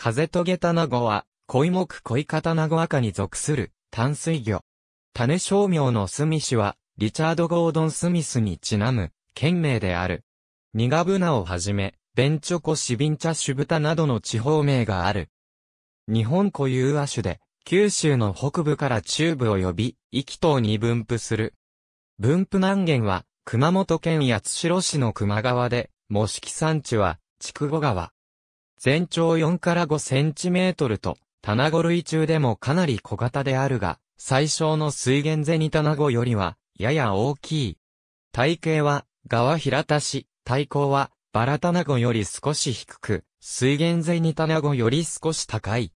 風とげたナゴは、恋木恋方タナ赤に属する淡水魚。種商名のスミ氏は、リチャード・ゴードン・スミスにちなむ、県名である。ニガブナをはじめ、ベンチョコ・シビンチャ・シュブタなどの地方名がある。日本固有亜種で、九州の北部から中部及び、気等に分布する。分布南限は、熊本県八代市の熊川で、模式山地は、筑後川。全長4から5センチメートルと、棚子類中でもかなり小型であるが、最小の水源ゼニタナゴよりは、やや大きい。体型は、側平たし、体高は、バラタナゴより少し低く、水源ゼニタナゴより少し高い。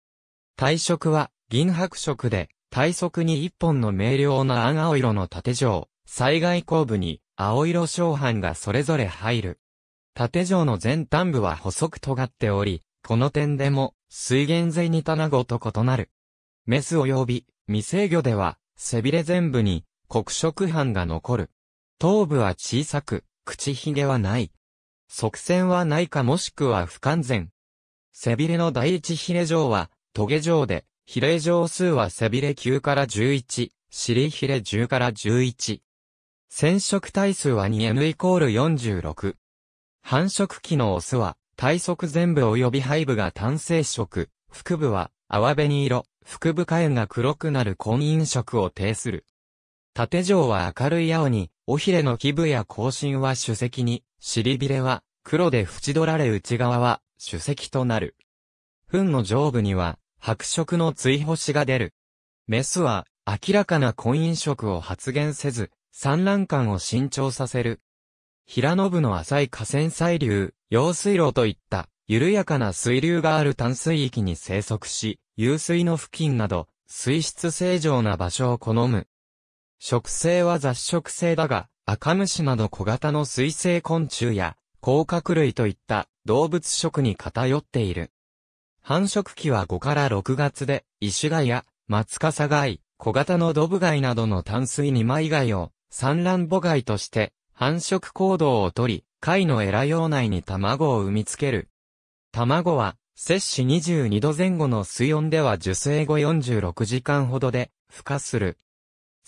体色は、銀白色で、体側に一本の明瞭な青色の縦状、災害後部に、青色小斑がそれぞれ入る。縦状の全端部は細く尖っており、この点でも、水源税に卵と異なる。メス及び、未成魚では、背びれ全部に、黒色斑が残る。頭部は小さく、口ひげはない。側線はないかもしくは不完全。背びれの第一ヒレ状は、トゲ状で、ひれ。状数は背びれ9から11、尻ひれ10から11。染色体数は 2N イコール46。繁殖期のオスは、体側全部及び背部が単性色、腹部は、泡紅色、腹部下縁が黒くなる婚姻色を呈する。縦状は明るい青に、尾ひれの基部や後身は主石に、尻びれは黒で縁取られ内側は主石となる。糞の上部には白色の追星が出る。メスは明らかな婚姻色を発現せず、産卵感を伸長させる平野部の浅い河川細流、用水路といった緩やかな水流がある淡水域に生息し、湧水の付近など水質正常な場所を好む。植生は雑食性だが、赤虫など小型の水生昆虫や、甲殻類といった動物食に偏っている。繁殖期は5から6月で、石貝や松笠貝、小型のドブ貝などの淡水二枚貝を産卵母貝として繁殖行動をとり、貝のエラ用内に卵を産みつける。卵は、摂氏22度前後の水温では受精後46時間ほどで、孵化する。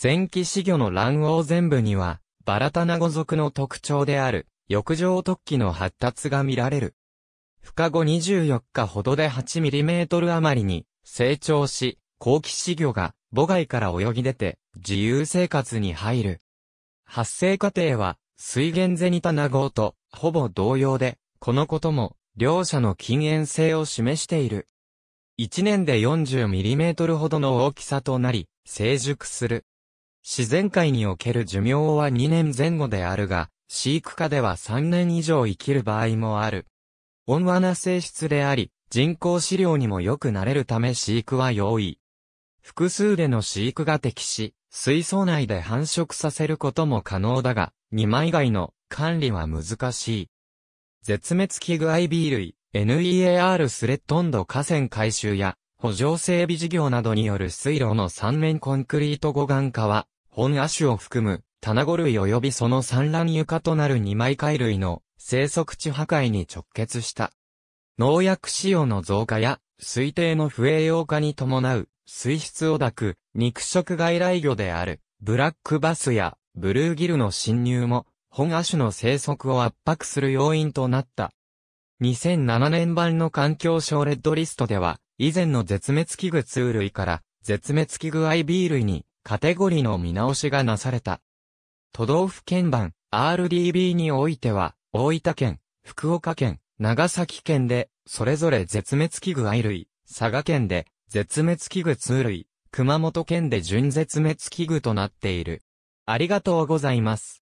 前期死魚の卵黄全部には、バラタナゴ属の特徴である、浴場突起の発達が見られる。孵化後24日ほどで8トル余りに成長し、後期死魚が母外から泳ぎ出て自由生活に入る。発生過程は水源ゼニタナゴとほぼ同様で、このことも両者の禁煙性を示している。1年で4 0トルほどの大きさとなり、成熟する。自然界における寿命は2年前後であるが、飼育下では3年以上生きる場合もある。温和な性質であり、人工飼料にも良くなれるため飼育は容易。複数での飼育が適し、水槽内で繁殖させることも可能だが、二枚貝の管理は難しい。絶滅危惧 IB 類、NEAR スレッドンド河川改修や、補助整備事業などによる水路の三面コンクリート護岸化は、本亜種を含む、棚五類及びその産卵床となる二枚貝類の生息地破壊に直結した。農薬使用の増加や、推定の不栄養化に伴う水質を抱く肉食外来魚であるブラックバスやブルーギルの侵入も本亜種の生息を圧迫する要因となった。2007年版の環境省レッドリストでは以前の絶滅危惧ツー類から絶滅危惧 IB 類にカテゴリーの見直しがなされた。都道府県版 RDB においては大分県、福岡県、長崎県で、それぞれ絶滅危惧 I 類、佐賀県で、絶滅危惧通類、熊本県で準絶滅危惧となっている。ありがとうございます。